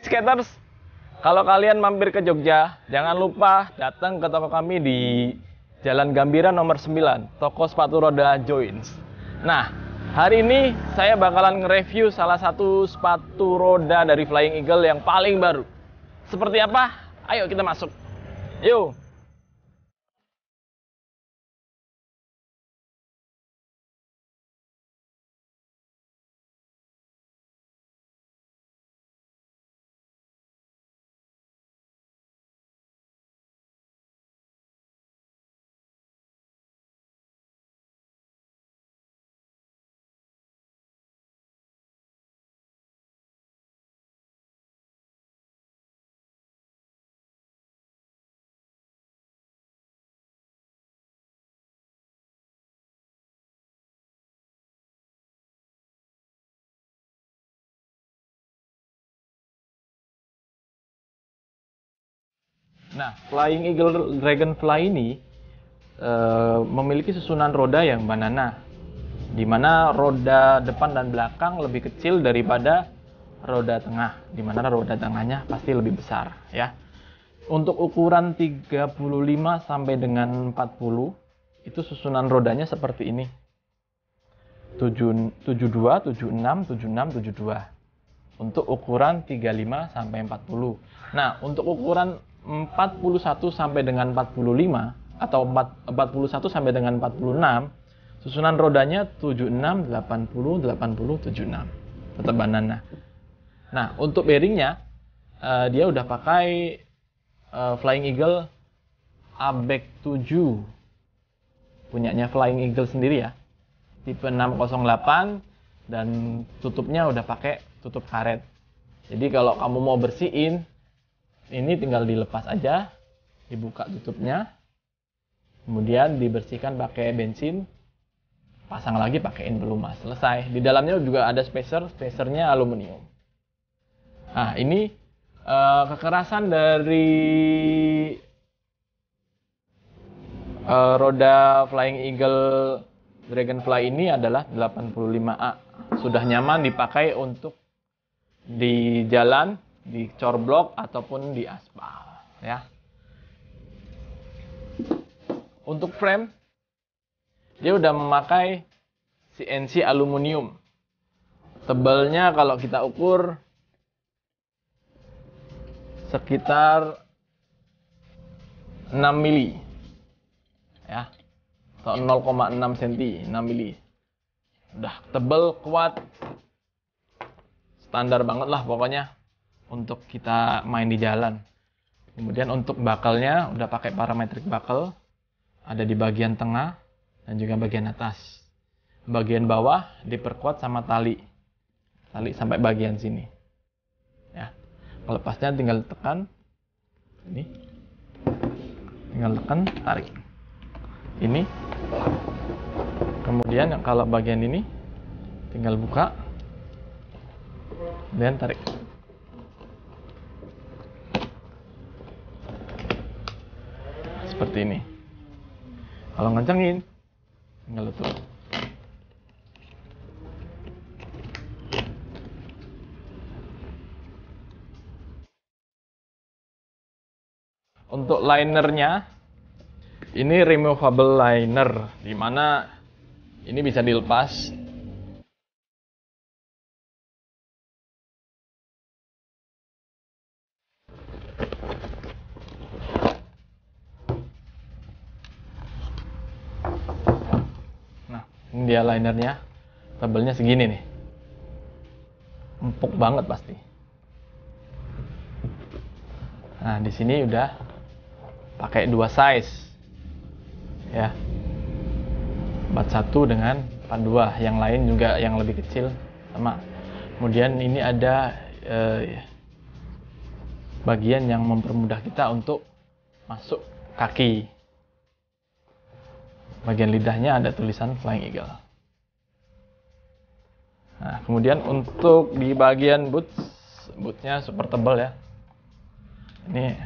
Skaters, kalau kalian mampir ke Jogja, jangan lupa datang ke toko kami di Jalan Gambira nomor 9, toko sepatu roda Joins. Nah, hari ini saya bakalan nge-review salah satu sepatu roda dari Flying Eagle yang paling baru. Seperti apa? Ayo kita masuk. Yuk! Nah, Flying Eagle Dragonfly ini uh, memiliki susunan roda yang banana, di mana roda depan dan belakang lebih kecil daripada roda tengah, di mana roda tengahnya pasti lebih besar, ya. Untuk ukuran 35 sampai dengan 40 itu susunan rodanya seperti ini. 7, 72, 76, 76, 72. Untuk ukuran 35 sampai 40. Nah, untuk ukuran 41 sampai dengan 45 atau 41 sampai dengan 46 susunan rodanya 76 80 80 76 tetap banana. Nah, untuk bearingnya uh, dia udah pakai uh, Flying Eagle ABEC 7 punyanya Flying Eagle sendiri ya. Tipe 608 dan tutupnya udah pakai tutup karet. Jadi kalau kamu mau bersihin ini tinggal dilepas aja dibuka tutupnya kemudian dibersihkan pakai bensin pasang lagi pakaiin pelumas selesai di dalamnya juga ada spacer spacernya aluminium nah ini uh, kekerasan dari uh, roda Flying Eagle Dragonfly ini adalah 85A sudah nyaman dipakai untuk di jalan di corblok ataupun di aspal ya. Untuk frame dia udah memakai CNC aluminium. Tebalnya kalau kita ukur sekitar 6 mili ya atau 0,6 cm 6 mili udah tebel kuat standar banget lah pokoknya untuk kita main di jalan. Kemudian untuk bakalnya udah pakai parametric bakal ada di bagian tengah dan juga bagian atas. Bagian bawah diperkuat sama tali. Tali sampai bagian sini. Ya. Pelepasnya tinggal tekan ini. Tinggal tekan, tarik. Ini. Kemudian kalau bagian ini tinggal buka. dan tarik. seperti ini kalau ngencengin tinggal tutup untuk linernya ini removable liner dimana ini bisa dilepas ini dia linernya tebelnya segini nih empuk banget pasti nah di sini udah pakai dua size ya 41 dengan 42 yang lain juga yang lebih kecil sama kemudian ini ada eh, bagian yang mempermudah kita untuk masuk kaki bagian lidahnya ada tulisan Flying Eagle. Nah, kemudian untuk di bagian boots, bootnya super tebal ya. Ini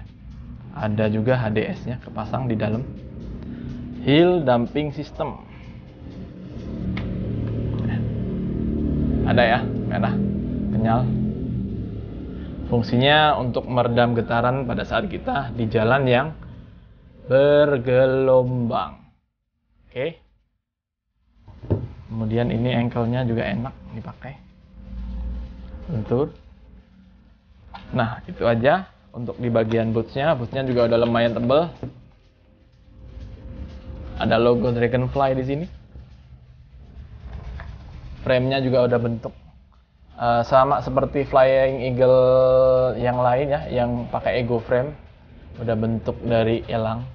ada juga HDS-nya kepasang di dalam. Heel dumping system. Ada ya, merah, kenyal. Fungsinya untuk meredam getaran pada saat kita di jalan yang bergelombang. Oke, kemudian ini engkelnya juga enak dipakai lentur nah itu aja untuk di bagian bootsnya bootsnya juga udah lumayan tebel ada logo dragonfly di sini Frame-nya juga udah bentuk uh, sama seperti flying eagle yang lain ya yang pakai ego frame udah bentuk dari elang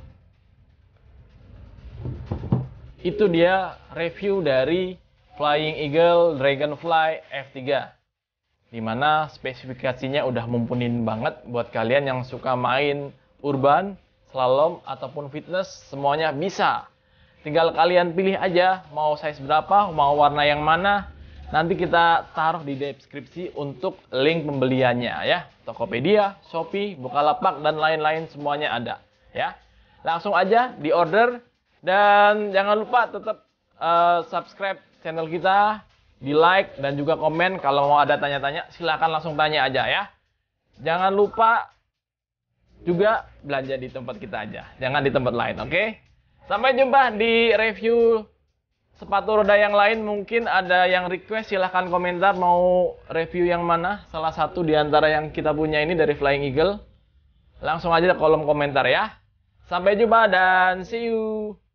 itu dia review dari Flying Eagle Dragonfly F3 dimana spesifikasinya udah mumpuni banget buat kalian yang suka main urban, slalom, ataupun fitness semuanya bisa tinggal kalian pilih aja mau size berapa, mau warna yang mana nanti kita taruh di deskripsi untuk link pembeliannya ya Tokopedia, Shopee, Bukalapak, dan lain-lain semuanya ada ya langsung aja di order dan jangan lupa tetap uh, subscribe channel kita, di like dan juga komen kalau mau ada tanya-tanya silahkan langsung tanya aja ya. Jangan lupa juga belanja di tempat kita aja, jangan di tempat lain, oke? Okay? Sampai jumpa di review sepatu roda yang lain. Mungkin ada yang request, silahkan komentar mau review yang mana. Salah satu di antara yang kita punya ini dari Flying Eagle. Langsung aja di kolom komentar ya. Sampai jumpa dan see you.